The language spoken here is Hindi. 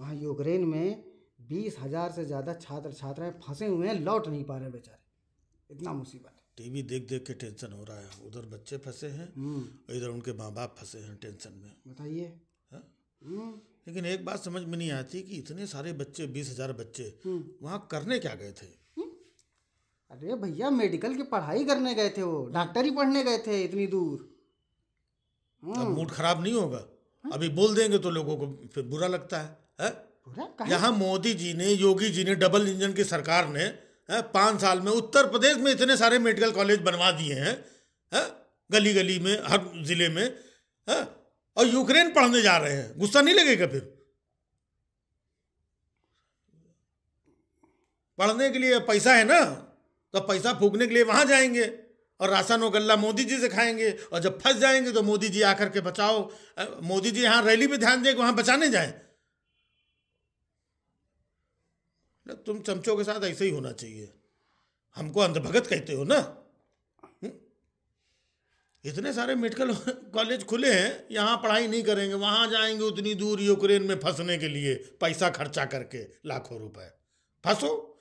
वहाँ यूक्रेन में बीस हज़ार से ज़्यादा छात्र छात्राएं फंसे हुए हैं लौट नहीं पा रहे बेचारे इतना मुसीबत है टीवी देख देख के टेंशन हो रहा है उधर बच्चे फंसे हैं हम्म। इधर उनके माँ बाप फंसे हैं टेंशन में बताइए हाँ? हम्म। लेकिन एक बात समझ में नहीं आती कि इतने सारे बच्चे बीस हजार बच्चे हम्म। वहाँ करने क्या गए थे अरे भैया मेडिकल की पढ़ाई करने गए थे वो डॉक्टर ही पढ़ने गए थे इतनी दूर मूड खराब नहीं होगा हाँ। अभी बोल देंगे तो लोगों को फिर बुरा लगता है यहाँ मोदी जी ने योगी जी ने डबल इंजन की सरकार ने पांच पाँच साल में उत्तर प्रदेश में इतने सारे मेडिकल कॉलेज बनवा दिए हैं है, गली गली में हर जिले में है, और यूक्रेन पढ़ने जा रहे हैं गुस्सा नहीं लगेगा फिर पढ़ने के लिए पैसा है ना तो पैसा फूकने के लिए वहां जाएंगे और राशन और गल्ला मोदी जी से खाएंगे और जब फंस जाएंगे तो मोदी जी आकर के बचाओ मोदी जी यहाँ रैली पे ध्यान दें वहां बचाने जाएं तुम चमचों के साथ ऐसे ही होना चाहिए हमको अंधभगत कहते हो ना हम्म? इतने सारे मेडिकल कॉलेज खुले हैं यहाँ पढ़ाई नहीं करेंगे वहाँ जाएंगे उतनी दूर यूक्रेन में फंसने के लिए पैसा खर्चा करके लाखों रुपए फंसो